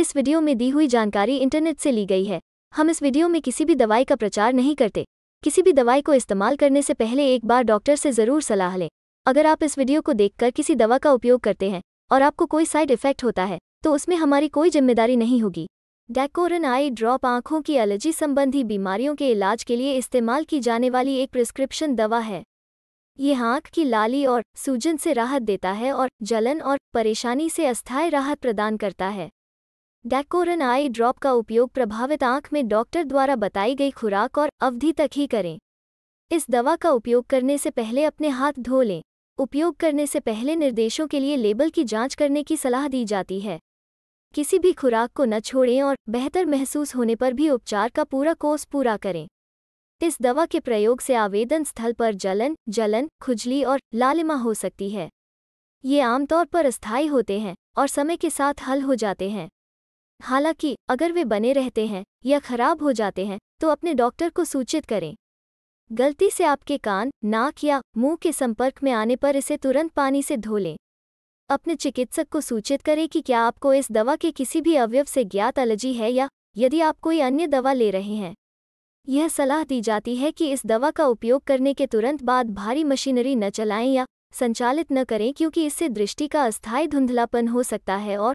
इस वीडियो में दी हुई जानकारी इंटरनेट से ली गई है हम इस वीडियो में किसी भी दवाई का प्रचार नहीं करते किसी भी दवाई को इस्तेमाल करने से पहले एक बार डॉक्टर से ज़रूर सलाह लें अगर आप इस वीडियो को देखकर किसी दवा का उपयोग करते हैं और आपको कोई साइड इफेक्ट होता है तो उसमें हमारी कोई जिम्मेदारी नहीं होगी डैकोरन आई ड्रॉप आंखों की एलर्जी संबंधी बीमारियों के इलाज के लिए इस्तेमाल की जाने वाली एक प्रिस्क्रिप्शन दवा है ये आँख की लाली और सूजन से राहत देता है और जलन और परेशानी से अस्थायी राहत प्रदान करता है डैकोरन आई ड्रॉप का उपयोग प्रभावित आंख में डॉक्टर द्वारा बताई गई खुराक और अवधि तक ही करें इस दवा का उपयोग करने से पहले अपने हाथ धो लें उपयोग करने से पहले निर्देशों के लिए लेबल की जांच करने की सलाह दी जाती है किसी भी खुराक को न छोड़ें और बेहतर महसूस होने पर भी उपचार का पूरा कोर्स पूरा करें इस दवा के प्रयोग से आवेदन स्थल पर जलन जलन खुजली और लालिमा हो सकती है ये आमतौर पर अस्थायी होते हैं और समय के साथ हल हो जाते हैं हालांकि अगर वे बने रहते हैं या खराब हो जाते हैं तो अपने डॉक्टर को सूचित करें गलती से आपके कान नाक या मुंह के संपर्क में आने पर इसे तुरंत पानी से धो लें अपने चिकित्सक को सूचित करें कि क्या आपको इस दवा के किसी भी अवयव से ज्ञात एलर्जी है या यदि आप कोई अन्य दवा ले रहे हैं यह सलाह दी जाती है कि इस दवा का उपयोग करने के तुरंत बाद भारी मशीनरी न चलाएं या संचालित न करें क्योंकि इससे दृष्टि का अस्थायी धुंधलापन हो सकता है और